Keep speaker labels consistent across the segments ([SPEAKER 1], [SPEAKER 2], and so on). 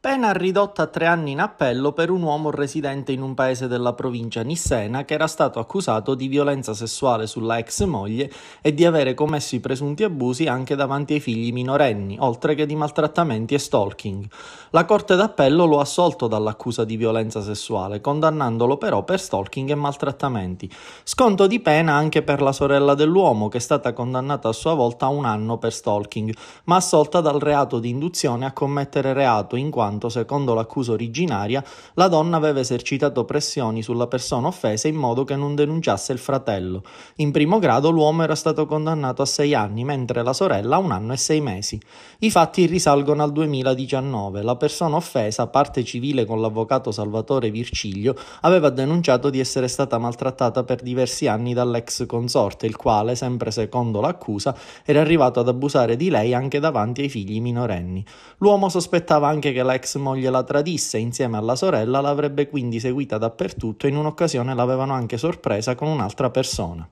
[SPEAKER 1] Pena ridotta a tre anni in appello per un uomo residente in un paese della provincia nissena che era stato accusato di violenza sessuale sulla ex moglie e di avere commesso i presunti abusi anche davanti ai figli minorenni, oltre che di maltrattamenti e stalking. La Corte d'Appello lo ha assolto dall'accusa di violenza sessuale, condannandolo però per stalking e maltrattamenti. Sconto di pena anche per la sorella dell'uomo, che è stata condannata a sua volta a un anno per stalking, ma assolta dal reato di induzione a commettere reato in quanto quanto, secondo l'accusa originaria, la donna aveva esercitato pressioni sulla persona offesa in modo che non denunciasse il fratello. In primo grado l'uomo era stato condannato a sei anni, mentre la sorella a un anno e sei mesi. I fatti risalgono al 2019. La persona offesa, parte civile con l'avvocato Salvatore Virciglio, aveva denunciato di essere stata maltrattata per diversi anni dall'ex consorte, il quale, sempre secondo l'accusa, era arrivato ad abusare di lei anche davanti ai figli minorenni. L'uomo sospettava anche che la ex moglie la tradisse insieme alla sorella, l'avrebbe quindi seguita dappertutto e in un'occasione l'avevano anche sorpresa con un'altra persona.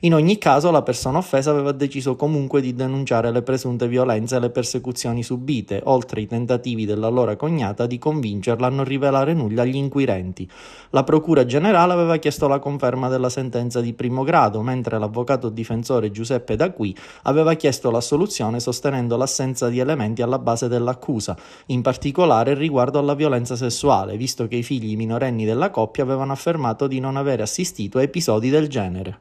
[SPEAKER 1] In ogni caso la persona offesa aveva deciso comunque di denunciare le presunte violenze e le persecuzioni subite, oltre i tentativi dell'allora cognata di convincerla a non rivelare nulla agli inquirenti. La procura generale aveva chiesto la conferma della sentenza di primo grado, mentre l'avvocato difensore Giuseppe D'Aqui aveva chiesto l'assoluzione sostenendo l'assenza di elementi alla base dell'accusa, in particolare particolare riguardo alla violenza sessuale, visto che i figli minorenni della coppia avevano affermato di non avere assistito a episodi del genere.